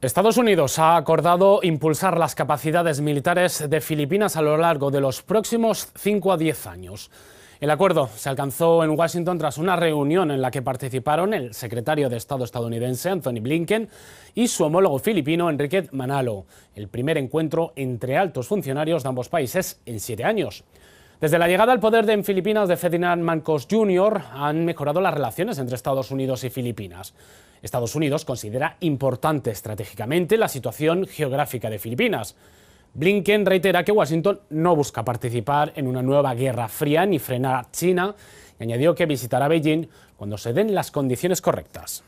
Estados Unidos ha acordado impulsar las capacidades militares de Filipinas a lo largo de los próximos 5 a 10 años. El acuerdo se alcanzó en Washington tras una reunión en la que participaron el secretario de Estado estadounidense Anthony Blinken y su homólogo filipino Enrique Manalo, el primer encuentro entre altos funcionarios de ambos países en siete años. Desde la llegada al poder de, en Filipinas de Ferdinand Marcos Jr. han mejorado las relaciones entre Estados Unidos y Filipinas. Estados Unidos considera importante estratégicamente la situación geográfica de Filipinas. Blinken reitera que Washington no busca participar en una nueva guerra fría ni frenar a China y añadió que visitará Beijing cuando se den las condiciones correctas.